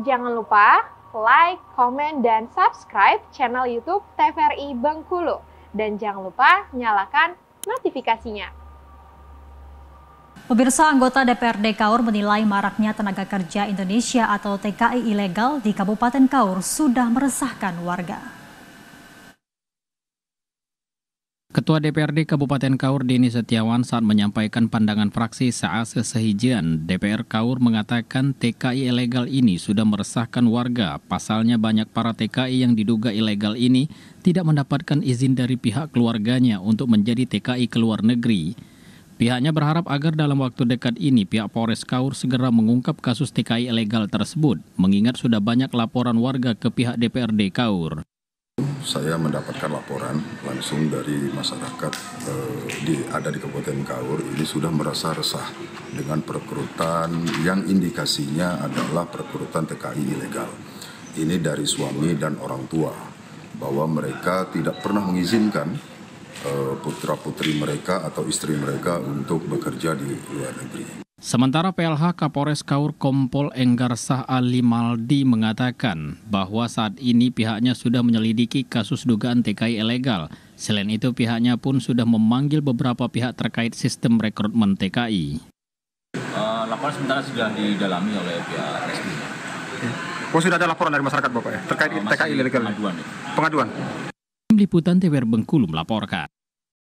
Jangan lupa like, komen, dan subscribe channel YouTube TVRI Bengkulu. Dan jangan lupa nyalakan notifikasinya. Pemirsa anggota DPRD Kaur menilai maraknya tenaga kerja Indonesia atau TKI ilegal di Kabupaten Kaur sudah meresahkan warga. Ketua DPRD Kabupaten Kaur Dini Setiawan saat menyampaikan pandangan fraksi saat sesehijian, DPR Kaur mengatakan TKI ilegal ini sudah meresahkan warga. Pasalnya banyak para TKI yang diduga ilegal ini tidak mendapatkan izin dari pihak keluarganya untuk menjadi TKI ke luar negeri. Pihaknya berharap agar dalam waktu dekat ini pihak Polres Kaur segera mengungkap kasus TKI ilegal tersebut, mengingat sudah banyak laporan warga ke pihak DPRD Kaur saya mendapatkan laporan langsung dari masyarakat eh, di ada di Kabupaten Kaur ini sudah merasa resah dengan perekrutan yang indikasinya adalah perekrutan TKI ilegal. Ini dari suami dan orang tua bahwa mereka tidak pernah mengizinkan eh, putra-putri mereka atau istri mereka untuk bekerja di luar negeri. Sementara PLH Kapolres Kaur Kompol Enggarsah Ali Maldi mengatakan bahwa saat ini pihaknya sudah menyelidiki kasus dugaan TKI ilegal. Selain itu pihaknya pun sudah memanggil beberapa pihak terkait sistem rekrutmen TKI. Uh, eh, laporan sementara sudah didalami oleh pihak resmi. Oh, sudah ada laporan dari masyarakat Bapak ya terkait uh, eh, TKI ilegal? Pengaduan. Ya. Pengaduan. Liputan TWR Bengkulu melaporkan.